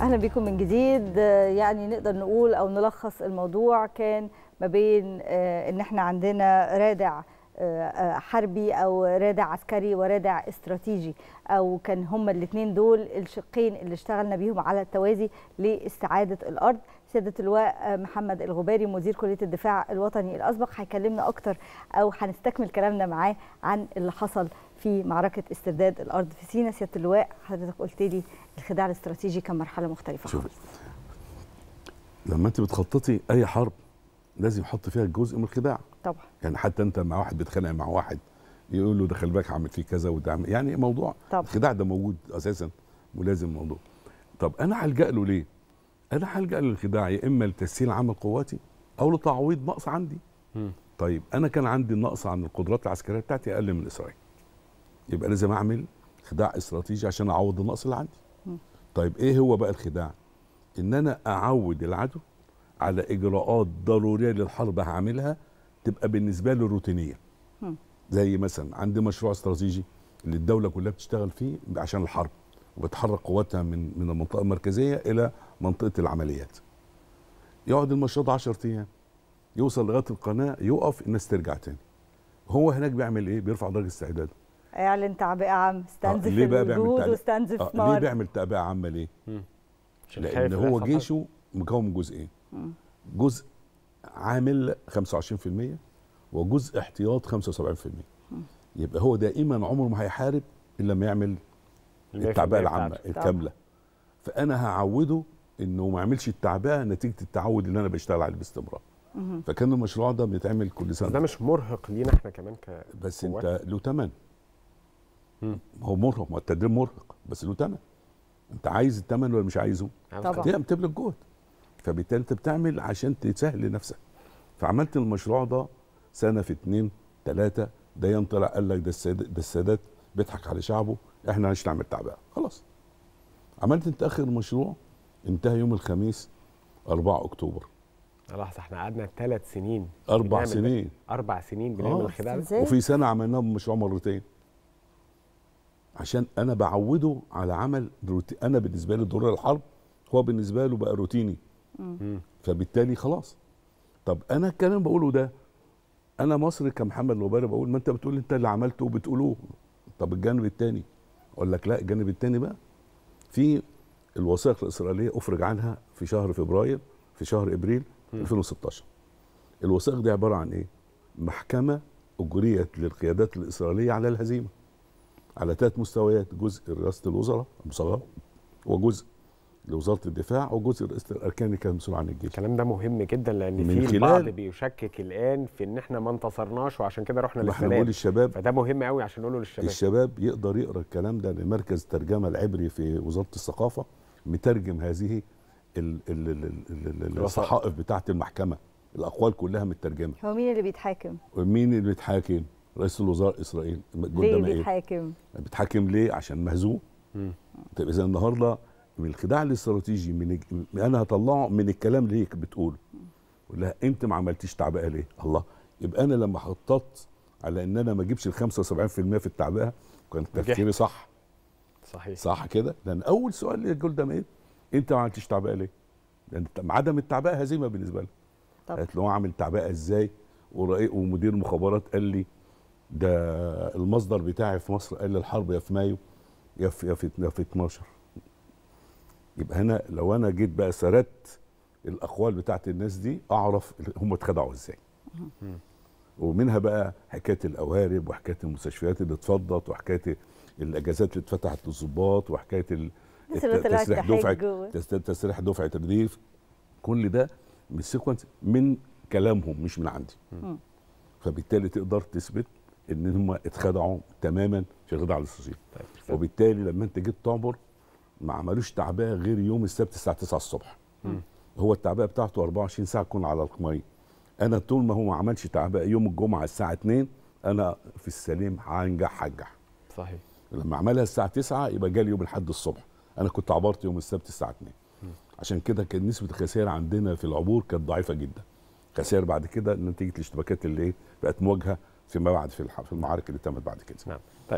اهلا بكم من جديد يعني نقدر نقول او نلخص الموضوع كان ما بين آه، ان احنا عندنا رادع آه، حربي او رادع عسكري ورادع استراتيجي او كان هما الاثنين دول الشقين اللي اشتغلنا بيهم على التوازي لاستعاده الارض سياده اللواء محمد الغباري مدير كليه الدفاع الوطني الاسبق هيكلمنا اكتر او هنستكمل كلامنا معاه عن اللي حصل في معركه استرداد الارض في سينا سياده اللواء حضرتك قلت لي الخداع الاستراتيجي كان مرحله مختلفه شوفي لما انت بتخططي اي حرب لازم يحط فيها جزء من الخداع طبعا يعني حتى انت مع واحد بتخانق مع واحد يقول له ده خلي بالك عامل فيه كذا وده يعني موضوع طبعا. الخداع ده موجود اساسا ولازم موضوع طب انا هلجا له ليه؟ انا هلجا للخداع يا اما لتسهيل عمل قواتي او لتعويض نقص عندي م. طيب انا كان عندي نقص عن القدرات العسكريه بتاعتي اقل من اسرائيل يبقى لازم اعمل خداع استراتيجي عشان اعوض النقص اللي عندي م. طيب ايه هو بقى الخداع ان انا اعود العدو على اجراءات ضروريه للحرب هعملها تبقى بالنسبه له روتينيه زي مثلا عندي مشروع استراتيجي اللي الدوله كلها بتشتغل فيه عشان الحرب وبتحرك قواتها من من المنطقه المركزيه الى منطقه العمليات. يقعد المشروع 10 ايام يوصل لغايه القناه يقف الناس ترجع تاني. هو هناك بيعمل ايه؟ بيرفع درجه استعداده. اعلن تعبئه عامه استنزف آه ليه بقى بيعمل واستنزف آه ليه بيعمل تعبئه عامه ليه؟ مم. لان هو جيشه مكون من جزئين. جزء عامل 25% وجزء احتياط 75% يبقى هو دائما عمره ما هيحارب الا لما يعمل التعبئه العامه الكامله فانا هعوده انه ما يعملش التعبئه نتيجه التعود اللي انا بشتغل عليه باستمرار فكان المشروع ده بيتعمل كل سنه ده مش مرهق لينا احنا كمان ك بس انت له ثمن هو مرهق ما التدريب مرهق بس له ثمن انت عايز الثمن ولا مش عايزه؟ طبعا بتبذل جهد فبالتالي انت بتعمل عشان تسهل لنفسك فعملت المشروع ده سنه في اتنين تلاته ده ينطلع قال لك ده السادات ده السادات بيضحك على شعبه احنا مش نعمل تعبئه خلاص عملت انت اخر مشروع انتهى يوم الخميس 4 اكتوبر لحظه احنا قعدنا ثلاث سنين اربع سنين اربع سنين بنعمل آه. الخدعه وفي سنه عملناها مشروع مرتين عشان انا بعوده على عمل روتي انا بالنسبه لي دور الحرب هو بالنسبه له بقى روتيني مم. فبالتالي خلاص طب انا الكلام بقوله ده انا مصري كمحمد لوباري بقول ما انت بتقول انت اللي عملته وبتقولوه طب الجانب الثاني اقول لك لا الجانب الثاني بقى في الوثائق الاسرائيليه افرج عنها في شهر فبراير في شهر ابريل م. 2016 الوثائق دي عباره عن ايه محكمه اجريت للقيادات الاسرائيليه على الهزيمه على ثلاث مستويات جزء رئاسه الوزراء المصغر وجزء لوزاره الدفاع وجزء رئيس الاركان اللي كان مسؤول عن الجيش الكلام ده مهم جدا لان في البعض بيشكك الان في ان احنا ما انتصرناش وعشان كده رحنا للسلام احنا بنقول للشباب فده مهم قوي عشان نقوله للشباب الشباب يقدر يقرا الكلام ده لمركز الترجمه العبري في وزاره الثقافه مترجم هذه ال ال ال الصحائف بتاعه المحكمه الاقوال كلها مترجمه هو مين اللي بيتحاكم مين اللي بيتحاكم رئيس الوزراء اسرائيل ليه إيه؟ بيتحاكم بيتحاكم ليه عشان مهزوم طيب اذا النهارده من الخداع الاستراتيجي من انا هطلعه من الكلام اللي هي بتقوله ولا لها انت ما عملتيش تعبئه ليه؟ الله يبقى انا لما خططت على ان انا ما اجيبش ال 75% في التعبئه كان تفكيري صح صحيح صح كده؟ لان اول سؤال ده ايه؟ انت ما عملتيش تعبئه ليه؟ لان عدم التعبئه هزيمه بالنسبه لها قالت له اعمل تعبئه ازاي؟ ومدير مخابرات قال لي ده المصدر بتاعي في مصر قال لي الحرب يا في مايو يا في يا في 12 يبقى هنا لو انا جيت بقى سردت الاقوال بتاعت الناس دي اعرف هم اتخدعوا ازاي ومنها بقى حكايه القوارب وحكايه المستشفيات اللي اتفضت وحكايه الاجازات اللي اتفتحت للظباط وحكايه تسريح دفعه تسريح دفعه الريف كل ده من سيكونس من كلامهم مش من عندي فبالتالي تقدر تثبت ان هم اتخدعوا تماما في الخداع الاستاذيه طيب. وبالتالي لما انت جيت تعبر ما عملوش تعبئه غير يوم السبت الساعه 9 الصبح م. هو التعبئه بتاعته 24 ساعه تكون على الميه انا طول ما هو ما عملش تعبئه يوم الجمعه الساعه 2 انا في السليم هنجح هنجح صحيح لما عملها الساعه 9 يبقى جالي يوم الاحد الصبح انا كنت عبرت يوم السبت الساعه 2 م. عشان كده كان نسبه الخسائر عندنا في العبور كانت ضعيفه جدا خسائر بعد كده نتيجه الاشتباكات اللي ايه بقت مواجهه فيما بعد في المعارك اللي تمت بعد كده نعم